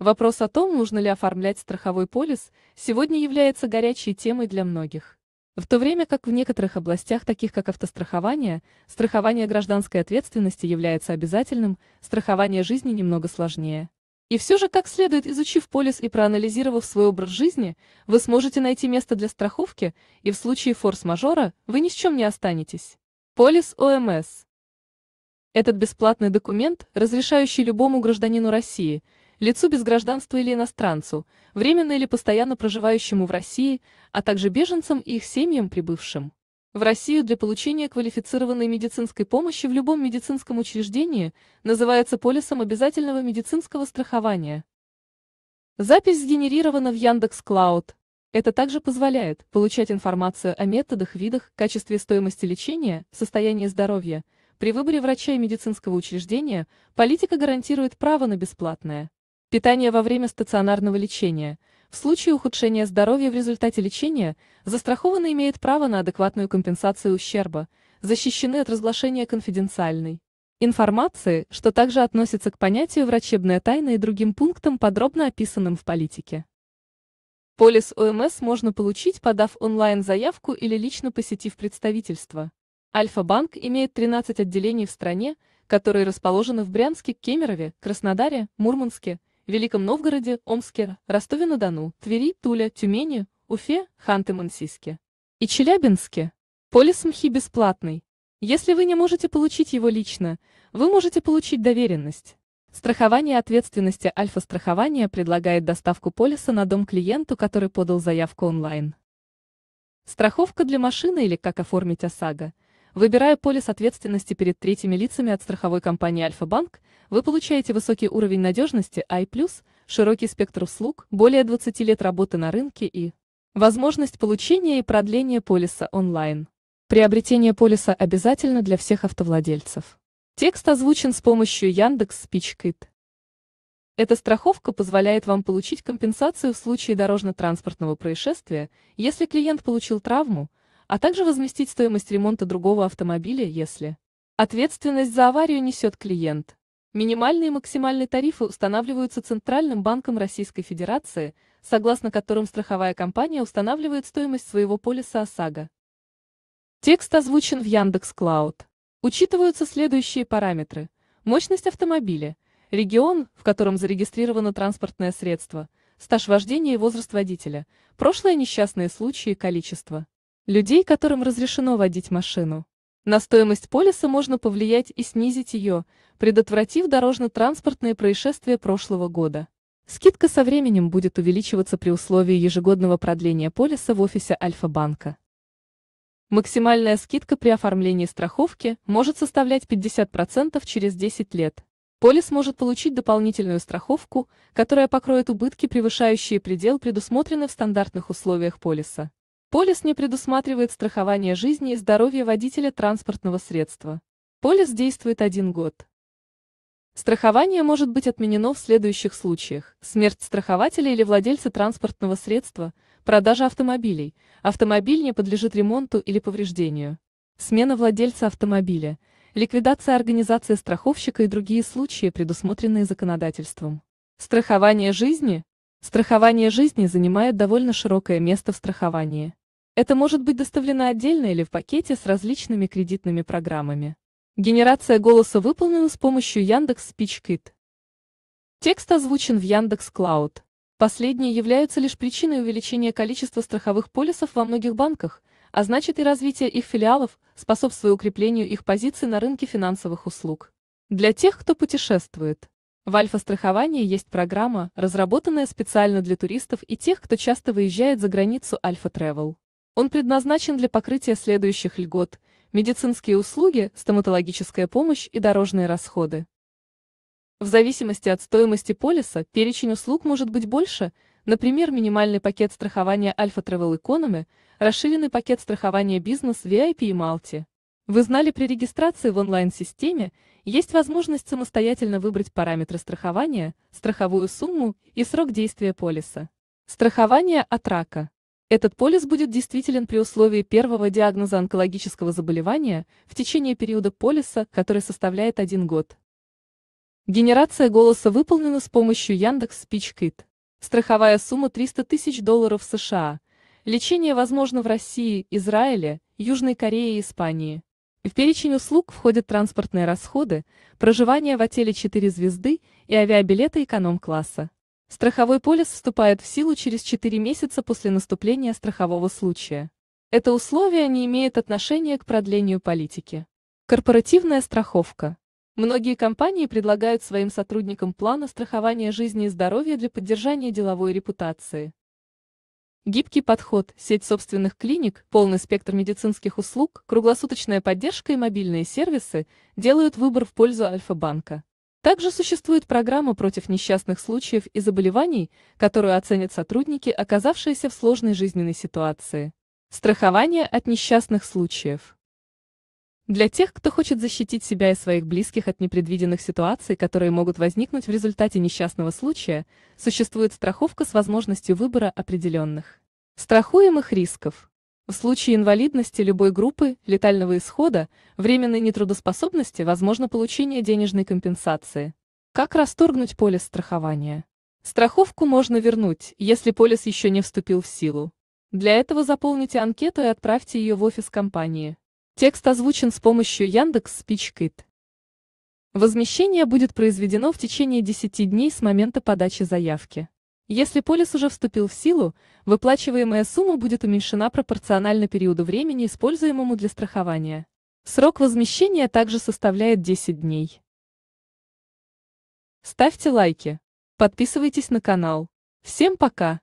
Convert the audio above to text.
Вопрос о том, нужно ли оформлять страховой полис, сегодня является горячей темой для многих. В то время как в некоторых областях, таких как автострахование, страхование гражданской ответственности является обязательным, страхование жизни немного сложнее. И все же, как следует изучив полис и проанализировав свой образ жизни, вы сможете найти место для страховки, и в случае форс-мажора вы ни с чем не останетесь. Полис ОМС. Этот бесплатный документ, разрешающий любому гражданину России – лицу без гражданства или иностранцу, временно или постоянно проживающему в России, а также беженцам и их семьям, прибывшим в Россию для получения квалифицированной медицинской помощи в любом медицинском учреждении, называется полисом обязательного медицинского страхования. Запись сгенерирована в Яндекс Клауд. Это также позволяет получать информацию о методах, видах, качестве и стоимости лечения, состоянии здоровья. При выборе врача и медицинского учреждения политика гарантирует право на бесплатное Питание во время стационарного лечения. В случае ухудшения здоровья в результате лечения застрахованный имеет право на адекватную компенсацию ущерба, защищены от разглашения конфиденциальной информации, что также относится к понятию врачебная тайна и другим пунктам, подробно описанным в политике. Полис ОМС можно получить, подав онлайн-заявку или лично посетив представительство. Альфа-банк имеет 13 отделений в стране, которые расположены в Брянске, Кемерове, Краснодаре, Мурманске – Великом Новгороде, Омске, Ростове-на-Дону, Твери, Туле, Тюмени, Уфе, ханты мансийске и Челябинске. Полис МХИ бесплатный. Если вы не можете получить его лично, вы можете получить доверенность. Страхование ответственности Альфа-страхование предлагает доставку полиса на дом клиенту, который подал заявку онлайн. Страховка для машины или как оформить ОСАГО – Выбирая полис ответственности перед третьими лицами от страховой компании «Альфа-Банк», вы получаете высокий уровень надежности I+, широкий спектр услуг, более 20 лет работы на рынке и возможность получения и продления полиса онлайн. Приобретение полиса обязательно для всех автовладельцев. Текст озвучен с помощью Яндекс Спичкит. Эта страховка позволяет вам получить компенсацию в случае дорожно-транспортного происшествия, если клиент получил травму, а также возместить стоимость ремонта другого автомобиля, если ответственность за аварию несет клиент. Минимальные и максимальные тарифы устанавливаются Центральным банком Российской Федерации, согласно которым страховая компания устанавливает стоимость своего полиса ОСАГО. Текст озвучен в Яндекс Клауд. Учитываются следующие параметры. Мощность автомобиля, регион, в котором зарегистрировано транспортное средство, стаж вождения и возраст водителя, прошлые несчастные случаи и количество людей, которым разрешено водить машину. На стоимость полиса можно повлиять и снизить ее, предотвратив дорожно-транспортные происшествия прошлого года. Скидка со временем будет увеличиваться при условии ежегодного продления полиса в офисе Альфа-банка. Максимальная скидка при оформлении страховки может составлять 50% через 10 лет. Полис может получить дополнительную страховку, которая покроет убытки, превышающие предел, предусмотренный в стандартных условиях полиса. Полис не предусматривает страхование жизни и здоровья водителя транспортного средства. Полис действует один год. Страхование может быть отменено в следующих случаях. Смерть страхователя или владельца транспортного средства, продажа автомобилей, автомобиль не подлежит ремонту или повреждению. Смена владельца автомобиля, ликвидация организации страховщика и другие случаи, предусмотренные законодательством. Страхование жизни? Страхование жизни занимает довольно широкое место в страховании. Это может быть доставлено отдельно или в пакете с различными кредитными программами. Генерация голоса выполнена с помощью Яндекс SpeechKit. Текст озвучен в Яндекс Клауд. Последние являются лишь причиной увеличения количества страховых полисов во многих банках, а значит и развитие их филиалов, способствуя укреплению их позиций на рынке финансовых услуг. Для тех, кто путешествует. В Альфа-страховании есть программа, разработанная специально для туристов и тех, кто часто выезжает за границу Альфа Travel. Он предназначен для покрытия следующих льгот – медицинские услуги, стоматологическая помощь и дорожные расходы. В зависимости от стоимости полиса перечень услуг может быть больше, например, минимальный пакет страхования Alpha Travel Economy, расширенный пакет страхования бизнес VIP и Multi. Вы знали, при регистрации в онлайн-системе есть возможность самостоятельно выбрать параметры страхования, страховую сумму и срок действия полиса. Страхование от рака. Этот полис будет действителен при условии первого диагноза онкологического заболевания в течение периода полиса, который составляет один год. Генерация голоса выполнена с помощью Яндекс Спичкит. Страховая сумма 300 тысяч долларов США. Лечение возможно в России, Израиле, Южной Корее и Испании. В перечень услуг входят транспортные расходы, проживание в отеле 4 звезды и авиабилеты эконом-класса. Страховой полис вступает в силу через 4 месяца после наступления страхового случая. Это условие не имеет отношения к продлению политики. Корпоративная страховка. Многие компании предлагают своим сотрудникам планы страхования жизни и здоровья для поддержания деловой репутации. Гибкий подход, сеть собственных клиник, полный спектр медицинских услуг, круглосуточная поддержка и мобильные сервисы делают выбор в пользу Альфа-банка. Также существует программа против несчастных случаев и заболеваний, которую оценят сотрудники, оказавшиеся в сложной жизненной ситуации. Страхование от несчастных случаев. Для тех, кто хочет защитить себя и своих близких от непредвиденных ситуаций, которые могут возникнуть в результате несчастного случая, существует страховка с возможностью выбора определенных страхуемых рисков. В случае инвалидности любой группы, летального исхода, временной нетрудоспособности возможно получение денежной компенсации. Как расторгнуть полис страхования? Страховку можно вернуть, если полис еще не вступил в силу. Для этого заполните анкету и отправьте ее в офис компании. Текст озвучен с помощью Яндекс Спичкит. Возмещение будет произведено в течение 10 дней с момента подачи заявки. Если полис уже вступил в силу, выплачиваемая сумма будет уменьшена пропорционально периоду времени, используемому для страхования. Срок возмещения также составляет 10 дней. Ставьте лайки. Подписывайтесь на канал. Всем пока!